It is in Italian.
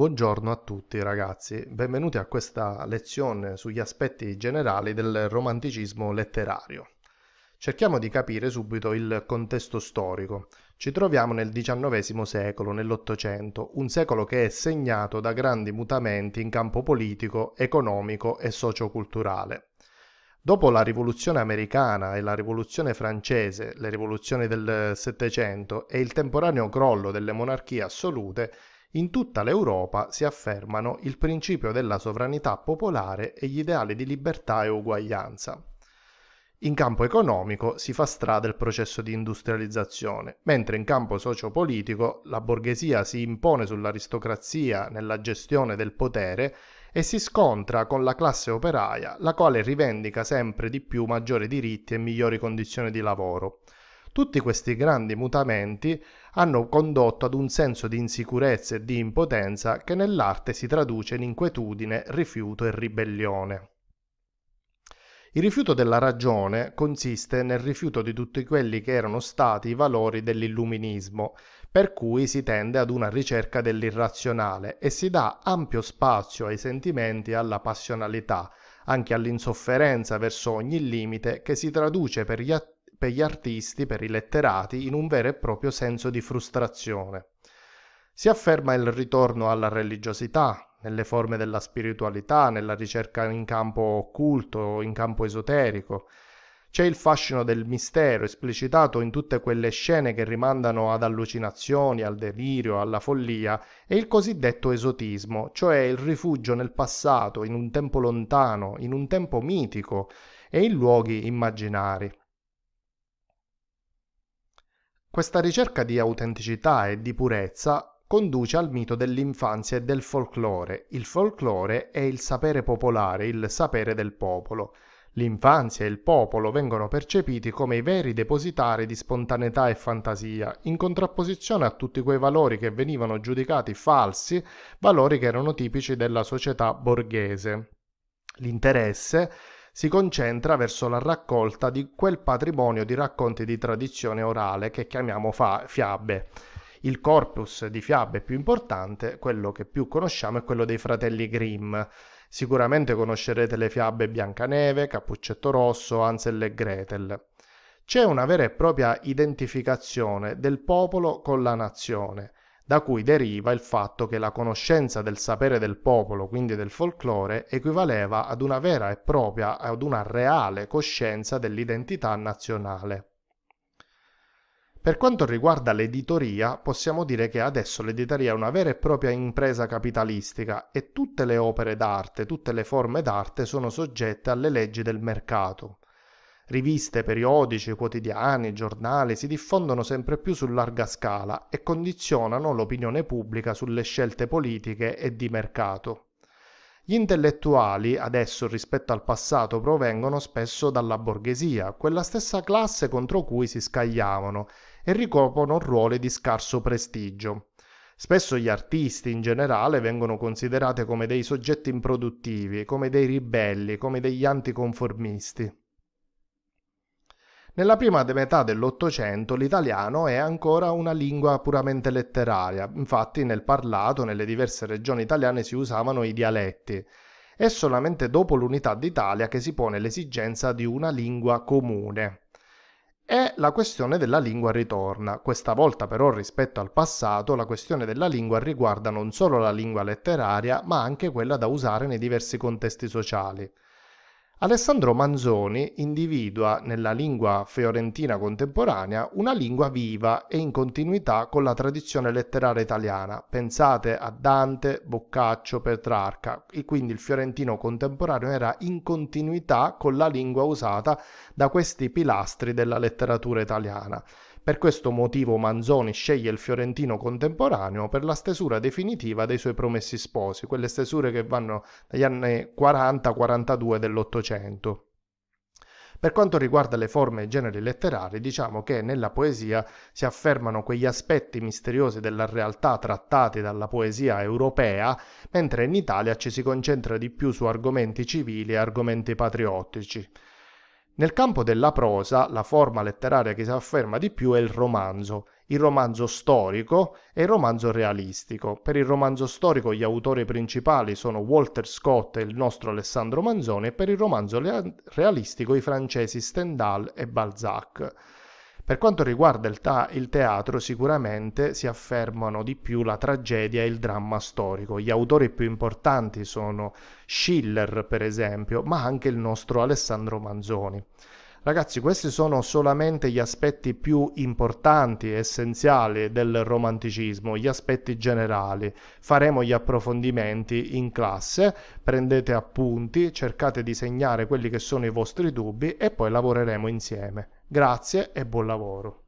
Buongiorno a tutti ragazzi, benvenuti a questa lezione sugli aspetti generali del romanticismo letterario. Cerchiamo di capire subito il contesto storico. Ci troviamo nel XIX secolo, nell'Ottocento, un secolo che è segnato da grandi mutamenti in campo politico, economico e socioculturale. Dopo la rivoluzione americana e la rivoluzione francese, le rivoluzioni del Settecento e il temporaneo crollo delle monarchie assolute, in tutta l'Europa si affermano il principio della sovranità popolare e gli ideali di libertà e uguaglianza. In campo economico si fa strada il processo di industrializzazione, mentre in campo sociopolitico la borghesia si impone sull'aristocrazia nella gestione del potere e si scontra con la classe operaia, la quale rivendica sempre di più maggiori diritti e migliori condizioni di lavoro. Tutti questi grandi mutamenti hanno condotto ad un senso di insicurezza e di impotenza che nell'arte si traduce in inquietudine, rifiuto e ribellione. Il rifiuto della ragione consiste nel rifiuto di tutti quelli che erano stati i valori dell'illuminismo, per cui si tende ad una ricerca dell'irrazionale e si dà ampio spazio ai sentimenti e alla passionalità, anche all'insofferenza verso ogni limite che si traduce per gli attori per gli artisti, per i letterati, in un vero e proprio senso di frustrazione. Si afferma il ritorno alla religiosità, nelle forme della spiritualità, nella ricerca in campo occulto, in campo esoterico. C'è il fascino del mistero esplicitato in tutte quelle scene che rimandano ad allucinazioni, al delirio, alla follia e il cosiddetto esotismo, cioè il rifugio nel passato, in un tempo lontano, in un tempo mitico e in luoghi immaginari. Questa ricerca di autenticità e di purezza conduce al mito dell'infanzia e del folklore. Il folklore è il sapere popolare, il sapere del popolo. L'infanzia e il popolo vengono percepiti come i veri depositari di spontaneità e fantasia, in contrapposizione a tutti quei valori che venivano giudicati falsi, valori che erano tipici della società borghese. L'interesse si concentra verso la raccolta di quel patrimonio di racconti di tradizione orale che chiamiamo fa- fiabe. Il corpus di fiabe più importante, quello che più conosciamo, è quello dei fratelli Grimm. Sicuramente conoscerete le fiabe Biancaneve, Cappuccetto Rosso, Ansel e Gretel. C'è una vera e propria identificazione del popolo con la nazione da cui deriva il fatto che la conoscenza del sapere del popolo, quindi del folklore, equivaleva ad una vera e propria, ad una reale coscienza dell'identità nazionale. Per quanto riguarda l'editoria, possiamo dire che adesso l'editoria è una vera e propria impresa capitalistica e tutte le opere d'arte, tutte le forme d'arte sono soggette alle leggi del mercato. Riviste, periodici, quotidiani, giornali si diffondono sempre più su larga scala e condizionano l'opinione pubblica sulle scelte politiche e di mercato. Gli intellettuali, adesso rispetto al passato, provengono spesso dalla borghesia, quella stessa classe contro cui si scagliavano, e ricoprono ruoli di scarso prestigio. Spesso gli artisti in generale vengono considerati come dei soggetti improduttivi, come dei ribelli, come degli anticonformisti. Nella prima metà dell'Ottocento l'italiano è ancora una lingua puramente letteraria, infatti nel parlato nelle diverse regioni italiane si usavano i dialetti. È solamente dopo l'unità d'Italia che si pone l'esigenza di una lingua comune. E la questione della lingua ritorna. Questa volta però rispetto al passato la questione della lingua riguarda non solo la lingua letteraria ma anche quella da usare nei diversi contesti sociali. Alessandro Manzoni individua nella lingua fiorentina contemporanea una lingua viva e in continuità con la tradizione letteraria italiana. Pensate a Dante, Boccaccio, Petrarca, e quindi il fiorentino contemporaneo era in continuità con la lingua usata da questi pilastri della letteratura italiana. Per questo motivo Manzoni sceglie il fiorentino contemporaneo per la stesura definitiva dei suoi promessi sposi, quelle stesure che vanno dagli anni 40-42 dell'Ottocento. Per quanto riguarda le forme e i generi letterari, diciamo che nella poesia si affermano quegli aspetti misteriosi della realtà trattati dalla poesia europea, mentre in Italia ci si concentra di più su argomenti civili e argomenti patriottici. Nel campo della prosa, la forma letteraria che si afferma di più è il romanzo, il romanzo storico e il romanzo realistico. Per il romanzo storico gli autori principali sono Walter Scott e il nostro Alessandro Manzoni e per il romanzo realistico i francesi Stendhal e Balzac. Per quanto riguarda il, il, teatro, sicuramente si affermano di più la tragedia e il dramma storico. Gli autori più importanti sono Schiller, per esempio, ma anche il nostro Alessandro Manzoni. Ragazzi, questi sono solamente gli aspetti più importanti e essenziali del romanticismo, gli aspetti generali. Faremo gli approfondimenti in classe, prendete appunti, cercate di segnare quelli che sono i vostri dubbi e poi lavoreremo insieme. Grazie e buon lavoro.